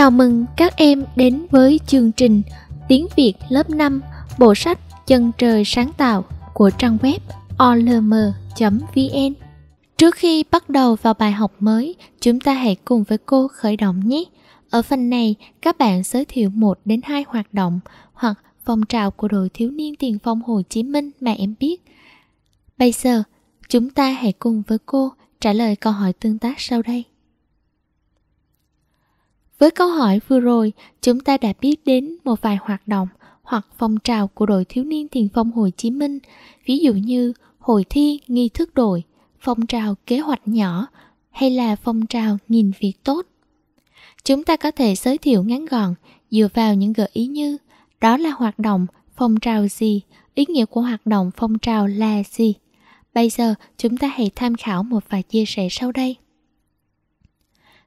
Chào mừng các em đến với chương trình Tiếng Việt lớp 5 bộ sách Chân trời sáng tạo của trang web olm.vn Trước khi bắt đầu vào bài học mới, chúng ta hãy cùng với cô khởi động nhé. Ở phần này, các bạn giới thiệu một đến hai hoạt động hoặc phong trào của đội thiếu niên tiền phong Hồ Chí Minh mà em biết. Bây giờ, chúng ta hãy cùng với cô trả lời câu hỏi tương tác sau đây. Với câu hỏi vừa rồi, chúng ta đã biết đến một vài hoạt động hoặc phong trào của đội thiếu niên tiền phong Hồ Chí Minh, ví dụ như hội thi nghi thức đội, phong trào kế hoạch nhỏ hay là phong trào nghìn việc tốt. Chúng ta có thể giới thiệu ngắn gọn dựa vào những gợi ý như đó là hoạt động phong trào gì, ý nghĩa của hoạt động phong trào là gì. Bây giờ chúng ta hãy tham khảo một vài chia sẻ sau đây.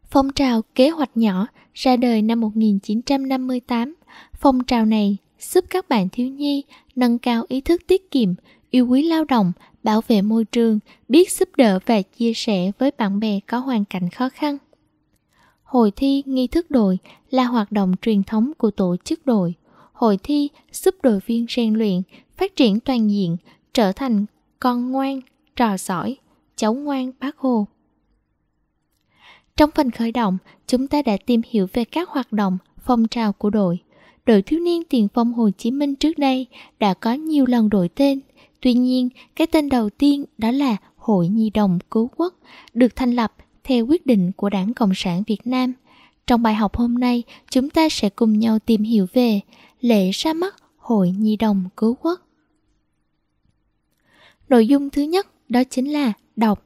Phong trào kế hoạch nhỏ ra đời năm 1958. Phong trào này giúp các bạn thiếu nhi nâng cao ý thức tiết kiệm, yêu quý lao động, bảo vệ môi trường, biết giúp đỡ và chia sẻ với bạn bè có hoàn cảnh khó khăn. Hội thi nghi thức đội là hoạt động truyền thống của tổ chức đội. Hội thi giúp đội viên rèn luyện, phát triển toàn diện, trở thành con ngoan, trò giỏi, cháu ngoan bác Hồ. Trong phần khởi động, chúng ta đã tìm hiểu về các hoạt động, phong trào của đội. Đội thiếu niên tiền phong Hồ Chí Minh trước đây đã có nhiều lần đổi tên. Tuy nhiên, cái tên đầu tiên đó là Hội Nhi đồng Cứu Quốc, được thành lập theo quyết định của Đảng Cộng sản Việt Nam. Trong bài học hôm nay, chúng ta sẽ cùng nhau tìm hiểu về lễ ra mắt Hội Nhi đồng Cứu Quốc. Nội dung thứ nhất đó chính là đọc,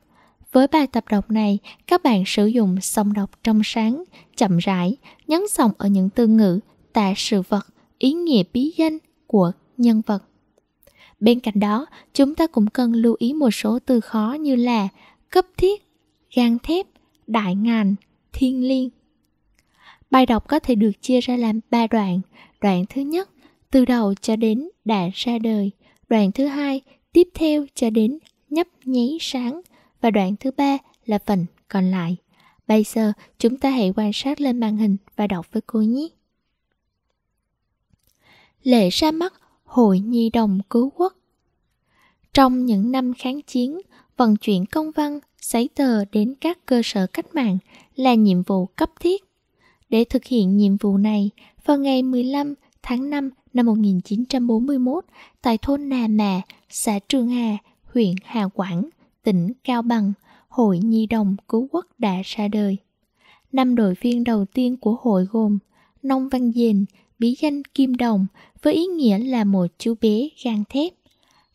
với bài tập đọc này, các bạn sử dụng song đọc trong sáng, chậm rãi, nhấn giọng ở những từ ngữ, tả sự vật, ý nghĩa bí danh của nhân vật. Bên cạnh đó, chúng ta cũng cần lưu ý một số từ khó như là cấp thiết, gan thép, đại ngàn, thiên liêng. Bài đọc có thể được chia ra làm 3 đoạn. Đoạn thứ nhất, từ đầu cho đến đã ra đời. Đoạn thứ hai, tiếp theo cho đến nhấp nháy sáng và đoạn thứ ba là phần còn lại. Bây giờ chúng ta hãy quan sát lên màn hình và đọc với cô nhé. Lễ ra mắt Hội Nhi đồng Cứu Quốc Trong những năm kháng chiến, vận chuyển công văn, giấy tờ đến các cơ sở cách mạng là nhiệm vụ cấp thiết. Để thực hiện nhiệm vụ này, vào ngày 15 tháng 5 năm 1941 tại thôn Nà mè xã Trường Hà, huyện Hà Quảng, tỉnh Cao Bằng, Hội Nhi đồng Cứu Quốc đã ra đời. Năm đội viên đầu tiên của hội gồm Nông Văn Dền, bí danh Kim Đồng với ý nghĩa là một chú bé gan thép.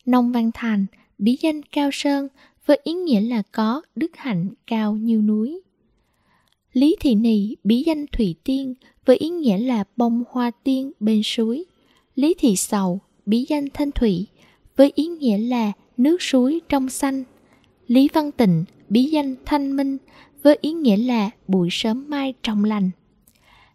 Nông Văn Thành, bí danh Cao Sơn với ý nghĩa là có đức hạnh cao như núi. Lý Thị Nì, bí danh Thủy Tiên với ý nghĩa là bông hoa tiên bên suối. Lý Thị Sầu, bí danh Thanh Thủy với ý nghĩa là nước suối trong xanh Lý Văn Tịnh, bí danh Thanh Minh, với ý nghĩa là buổi sớm mai trong lành.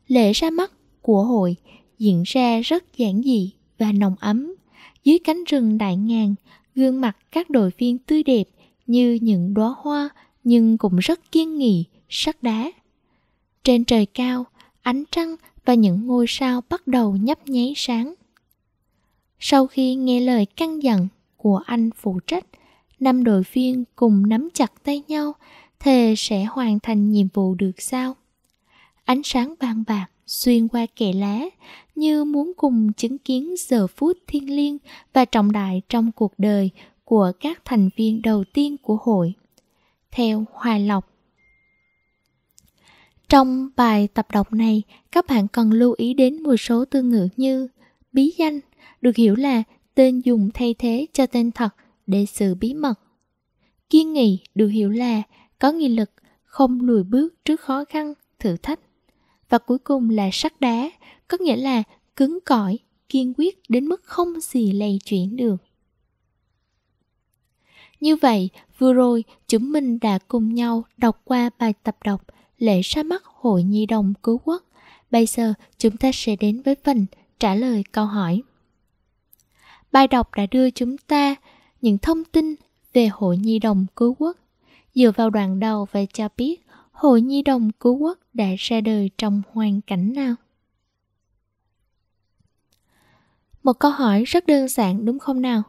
Lễ ra mắt của hội diễn ra rất giản dị và nồng ấm. Dưới cánh rừng đại ngàn, gương mặt các đội viên tươi đẹp như những đóa hoa nhưng cũng rất kiên nghị, sắc đá. Trên trời cao, ánh trăng và những ngôi sao bắt đầu nhấp nháy sáng. Sau khi nghe lời căn dặn của anh phụ trách năm đội viên cùng nắm chặt tay nhau, thề sẽ hoàn thành nhiệm vụ được sao? Ánh sáng vàng bạc xuyên qua kệ lá, như muốn cùng chứng kiến giờ phút thiêng liêng và trọng đại trong cuộc đời của các thành viên đầu tiên của hội. Theo Hoài Lộc Trong bài tập đọc này, các bạn cần lưu ý đến một số từ ngữ như bí danh, được hiểu là tên dùng thay thế cho tên thật để sự bí mật. Kiên nghị được hiểu là có nghị lực, không lùi bước trước khó khăn, thử thách. Và cuối cùng là sắt đá, có nghĩa là cứng cỏi, kiên quyết đến mức không gì lay chuyển được. Như vậy, vừa rồi chúng mình đã cùng nhau đọc qua bài tập đọc Lễ ra mắt Hội Nhi đồng Cứu Quốc. Bây giờ chúng ta sẽ đến với phần trả lời câu hỏi. Bài đọc đã đưa chúng ta những thông tin về Hội Nhi đồng Cứu Quốc. Dựa vào đoạn đầu và cho biết Hội Nhi đồng Cứu Quốc đã ra đời trong hoàn cảnh nào. Một câu hỏi rất đơn giản đúng không nào?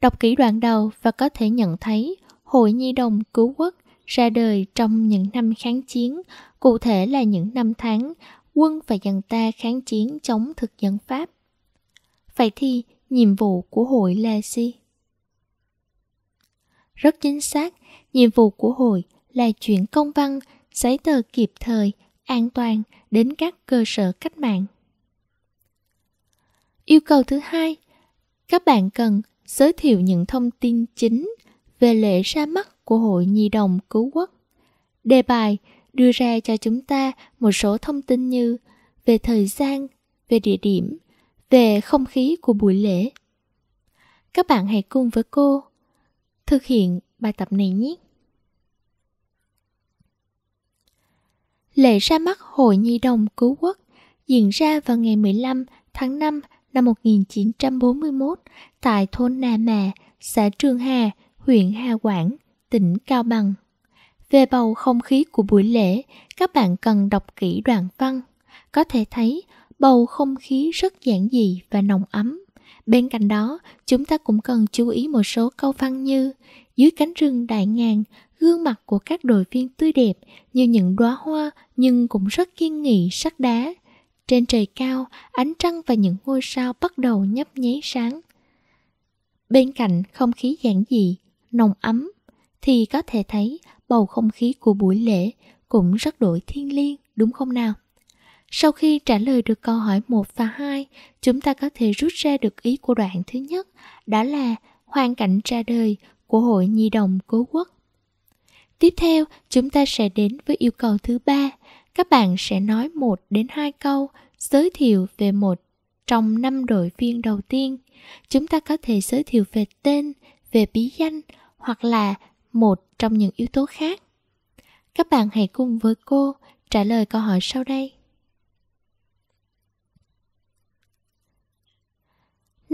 Đọc kỹ đoạn đầu và có thể nhận thấy Hội Nhi đồng Cứu Quốc ra đời trong những năm kháng chiến, cụ thể là những năm tháng quân và dân ta kháng chiến chống thực dân Pháp. Vậy thì, nhiệm vụ của hội là gì? Si? rất chính xác nhiệm vụ của hội là chuyển công văn giấy tờ kịp thời an toàn đến các cơ sở cách mạng yêu cầu thứ hai các bạn cần giới thiệu những thông tin chính về lễ ra mắt của hội nhi đồng cứu quốc đề bài đưa ra cho chúng ta một số thông tin như về thời gian về địa điểm về không khí của buổi lễ các bạn hãy cùng với cô thực hiện bài tập này nhé. Lễ ra mắt Hội Nhi đồng Cứu Quốc diễn ra vào ngày 15 tháng 5 năm 1941 tại thôn Nà Mè, xã Trường Hà, huyện Hà Quảng, tỉnh Cao Bằng. Về bầu không khí của buổi lễ, các bạn cần đọc kỹ đoạn văn. Có thể thấy bầu không khí rất giản dị và nồng ấm. Bên cạnh đó, chúng ta cũng cần chú ý một số câu văn như Dưới cánh rừng đại ngàn, gương mặt của các đội viên tươi đẹp như những đóa hoa nhưng cũng rất kiên nghị sắt đá. Trên trời cao, ánh trăng và những ngôi sao bắt đầu nhấp nháy sáng. Bên cạnh không khí giản dị, nồng ấm, thì có thể thấy bầu không khí của buổi lễ cũng rất đổi thiên liêng, đúng không nào? Sau khi trả lời được câu hỏi 1 và 2, chúng ta có thể rút ra được ý của đoạn thứ nhất, đó là hoàn cảnh ra đời của Hội Nhi đồng Cố quốc. Tiếp theo, chúng ta sẽ đến với yêu cầu thứ ba. Các bạn sẽ nói một đến hai câu giới thiệu về một trong năm đội viên đầu tiên. Chúng ta có thể giới thiệu về tên, về bí danh hoặc là một trong những yếu tố khác. Các bạn hãy cùng với cô trả lời câu hỏi sau đây.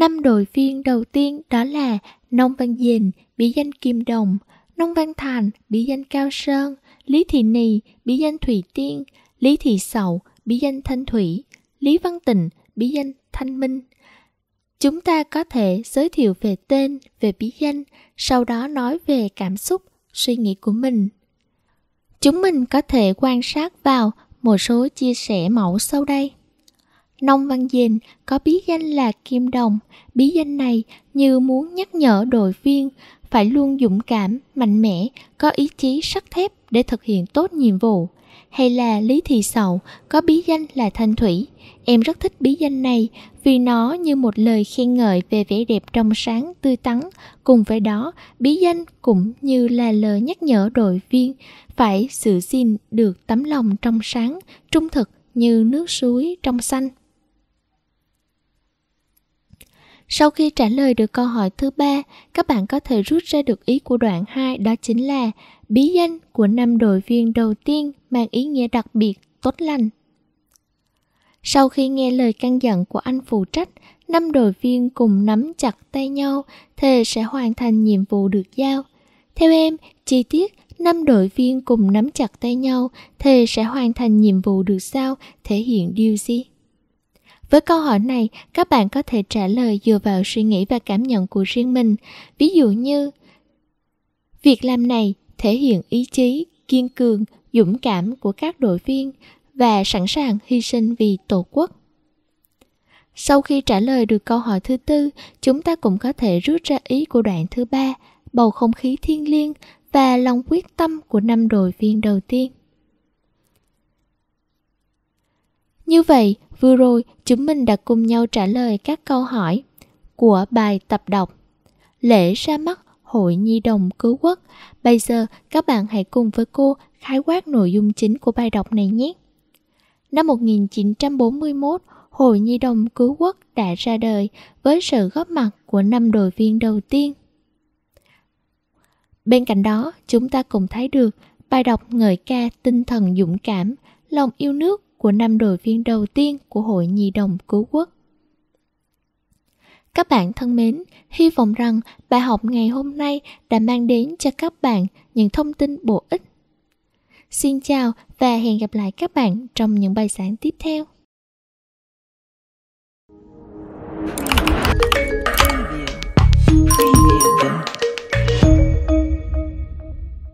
Năm đội viên đầu tiên đó là Nông Văn Dình, bí danh Kim Đồng, Nông Văn Thành, bí danh Cao Sơn, Lý Thị Nì, bí danh Thủy Tiên, Lý Thị Sậu, bí danh Thanh Thủy, Lý Văn Tịnh, bí danh Thanh Minh. Chúng ta có thể giới thiệu về tên, về bí danh, sau đó nói về cảm xúc, suy nghĩ của mình. Chúng mình có thể quan sát vào một số chia sẻ mẫu sau đây. Nông Văn dền có bí danh là Kim Đồng. Bí danh này như muốn nhắc nhở đội viên phải luôn dũng cảm, mạnh mẽ, có ý chí sắt thép để thực hiện tốt nhiệm vụ. Hay là Lý Thị sầu có bí danh là Thanh Thủy. Em rất thích bí danh này vì nó như một lời khen ngợi về vẻ đẹp trong sáng, tươi tắn. Cùng với đó, bí danh cũng như là lời nhắc nhở đội viên phải giữ gìn được tấm lòng trong sáng, trung thực như nước suối trong xanh. Sau khi trả lời được câu hỏi thứ ba, các bạn có thể rút ra được ý của đoạn 2 đó chính là bí danh của năm đội viên đầu tiên mang ý nghĩa đặc biệt tốt lành. Sau khi nghe lời căn dặn của anh phụ trách, năm đội viên cùng nắm chặt tay nhau, thề sẽ hoàn thành nhiệm vụ được giao. Theo em, chi tiết năm đội viên cùng nắm chặt tay nhau, thề sẽ hoàn thành nhiệm vụ được sao thể hiện điều gì? với câu hỏi này các bạn có thể trả lời dựa vào suy nghĩ và cảm nhận của riêng mình ví dụ như việc làm này thể hiện ý chí kiên cường dũng cảm của các đội viên và sẵn sàng hy sinh vì tổ quốc sau khi trả lời được câu hỏi thứ tư chúng ta cũng có thể rút ra ý của đoạn thứ ba bầu không khí thiêng liêng và lòng quyết tâm của năm đội viên đầu tiên Như vậy, vừa rồi chúng mình đã cùng nhau trả lời các câu hỏi của bài tập đọc Lễ ra mắt Hội Nhi đồng Cứu Quốc. Bây giờ các bạn hãy cùng với cô khái quát nội dung chính của bài đọc này nhé. Năm 1941, Hội Nhi đồng Cứu Quốc đã ra đời với sự góp mặt của năm đội viên đầu tiên. Bên cạnh đó, chúng ta cũng thấy được bài đọc ngợi ca tinh thần dũng cảm, lòng yêu nước của năm đội viên đầu tiên của Hội Nhi đồng Cứu Quốc. Các bạn thân mến, hy vọng rằng bài học ngày hôm nay đã mang đến cho các bạn những thông tin bổ ích. Xin chào và hẹn gặp lại các bạn trong những bài giảng tiếp theo.